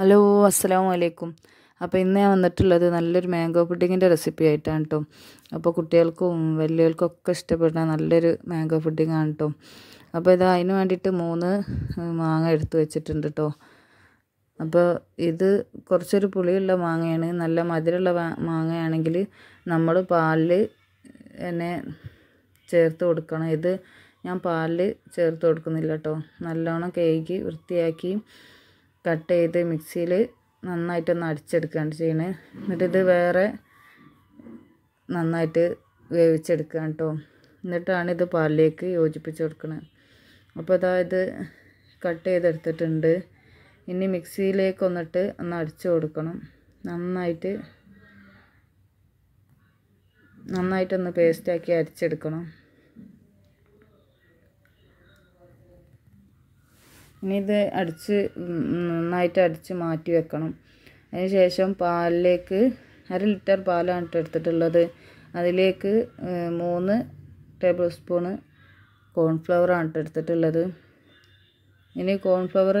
hello അസ്സലാമു അലൈക്കും അപ്പോൾ ഇന്ന് ഞാൻ വന്നിട്ടുള്ളത് നല്ലൊരു മാംഗോ പുഡിങ്ങിൻ്റെ റെസിപ്പി ആയിട്ടാണ് കേട്ടോ അപ്പോൾ കുട്ടികൾക്കും വലിയവർക്കും ഒക്കെ ഇഷ്ടപ്പെടുന്ന നല്ലൊരു മാംഗോ ആണ് കേട്ടോ അപ്പോൾ ഇത് അതിന് വേണ്ടിയിട്ട് മൂന്ന് മാങ്ങ എടുത്ത് വെച്ചിട്ടുണ്ട് കേട്ടോ അപ്പോൾ ഇത് കുറച്ചൊരു പുളിയുള്ള മാങ്ങയാണ് നല്ല മധുരമുള്ള മാങ്ങയാണെങ്കിൽ നമ്മൾ പാലിൽ എന്നെ ചേർത്ത് കൊടുക്കണം ഇത് ഞാൻ പാലിൽ ചേർത്ത് കൊടുക്കുന്നില്ല കേട്ടോ നല്ലോണം കേക്ക് വൃത്തിയാക്കി കട്ട് ചെയ്ത് മിക്സിയിൽ നന്നായിട്ടൊന്ന് അടിച്ചെടുക്കുകയാണ് ചെയ്യണേ എന്നിട്ടിത് വേറെ നന്നായിട്ട് വേവിച്ചെടുക്കുക കേട്ടോ എന്നിട്ടാണ് ഇത് പാലിലേക്ക് യോജിപ്പിച്ച് കൊടുക്കുന്നത് അപ്പോൾ അതായത് ഇത് കട്ട് ചെയ്തെടുത്തിട്ടുണ്ട് ഇനി മിക്സിയിലേക്ക് ഒന്നിട്ട് ഒന്ന് അടിച്ച് കൊടുക്കണം നന്നായിട്ട് നന്നായിട്ടൊന്ന് പേസ്റ്റാക്കി അരിച്ചെടുക്കണം ഇനി ഇത് അടിച്ച് നന്നായിട്ട് അടിച്ച് മാറ്റി വെക്കണം ശേഷം പാലിലേക്ക് അര ലിറ്റർ പാലാണ് എടുത്തിട്ടുള്ളത് അതിലേക്ക് മൂന്ന് ടേബിൾ സ്പൂണ് കോൺഫ്ലവറാണ് എടുത്തിട്ടുള്ളത് ഇനി കോൺഫ്ലവർ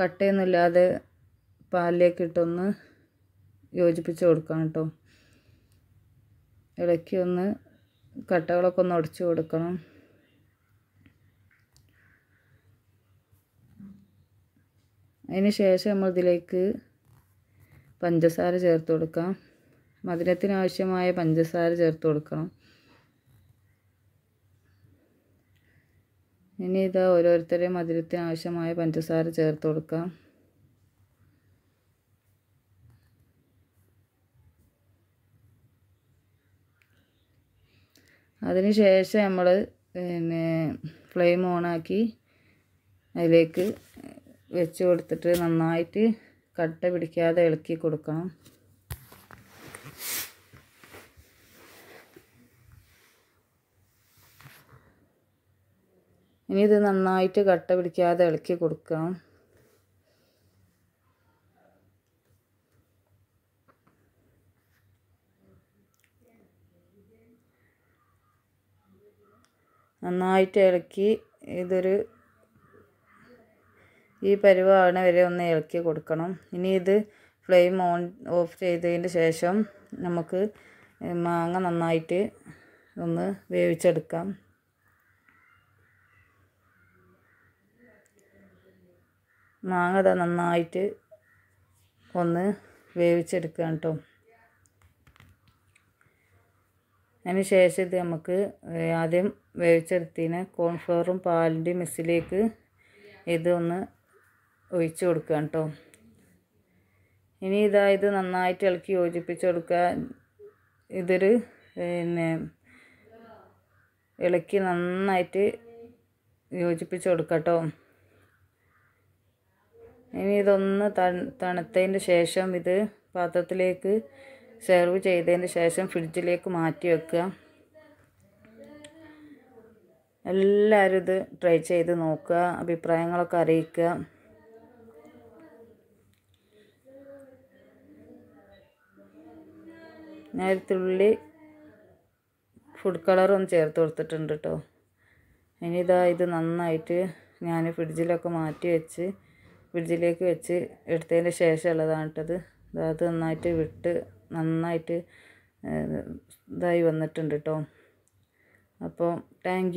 ചെയ്യുന്നില്ലാതെ പാലിലേക്ക് ഇട്ടൊന്ന് യോജിപ്പിച്ച് കൊടുക്കണം കേട്ടോ ഇളക്കി ഒന്ന് കട്ടകളൊക്കെ ഒന്ന് ഉടച്ചു കൊടുക്കണം അതിന് ശേഷം നമ്മൾ ഇതിലേക്ക് പഞ്ചസാര ചേർത്ത് കൊടുക്കാം മധുരത്തിനാവശ്യമായ പഞ്ചസാര ചേർത്ത് കൊടുക്കണം ഇനി ഇത് ഓരോരുത്തരെയും മധുരത്തിനാവശ്യമായ ആവശ്യമായ പഞ്ചസാര ചേർത്ത് കൊടുക്കാം അതിനുശേഷം നമ്മൾ പിന്നെ ഫ്ലെയിം ഓണാക്കി അതിലേക്ക് വെച്ച് കൊടുത്തിട്ട് നന്നായിട്ട് കട്ട പിടിക്കാതെ ഇളക്കി കൊടുക്കണം ഇനി ഇത് നന്നായിട്ട് കട്ട പിടിക്കാതെ ഇളക്കി കൊടുക്കണം നന്നായിട്ട് ഇളക്കി ഇതൊരു ഈ ആവണ വരെ ഒന്ന് ഇളക്കി കൊടുക്കണം ഇനി ഇത് ഫ്ലെയിം ഓൺ ഓഫ് ചെയ്തതിന് ശേഷം നമുക്ക് മാങ്ങ നന്നായിട്ട് ഒന്ന് വേവിച്ചെടുക്കാം മാങ്ങ നന്നായിട്ട് ഒന്ന് വേവിച്ചെടുക്കാം കേട്ടോ അതിന് ശേഷം ഇത് നമുക്ക് ആദ്യം വേവിച്ചെടുത്തിന് കോൺഫ്ലവറും പാലിൻ്റെയും മിക്സിലേക്ക് ഇതൊന്ന് ഒഴിച്ചു കൊടുക്കുക കേട്ടോ ഇനി ഇതാ ഇത് നന്നായിട്ട് ഇളക്കി യോജിപ്പിച്ച് കൊടുക്കുക ഇതൊരു പിന്നെ ഇളക്കി നന്നായിട്ട് യോജിപ്പിച്ച് കൊടുക്കുക കേട്ടോ ഇനി ഇതൊന്ന് തണുത്തതിൻ്റെ ശേഷം ഇത് പാത്രത്തിലേക്ക് സെർവ് ചെയ്തതിന് ശേഷം ഫ്രിഡ്ജിലേക്ക് മാറ്റി വെക്കുക എല്ലാവരും ഇത് ട്രൈ ചെയ്ത് നോക്കുക അഭിപ്രായങ്ങളൊക്കെ അറിയിക്കുക നേരത്തുള്ളി ഫുഡ് കളറൊന്ന് ചേർത്ത് കൊടുത്തിട്ടുണ്ട് കേട്ടോ ഇനി ഇതാ ഇത് നന്നായിട്ട് ഞാൻ ഫ്രിഡ്ജിലൊക്കെ മാറ്റി വെച്ച് ഫ്രിഡ്ജിലേക്ക് വെച്ച് ശേഷം ശേഷമുള്ളതാണ് കേട്ടത് അത് നന്നായിട്ട് വിട്ട് നന്നായിട്ട് ഇതായി വന്നിട്ടുണ്ട് കേട്ടോ അപ്പോൾ താങ്ക്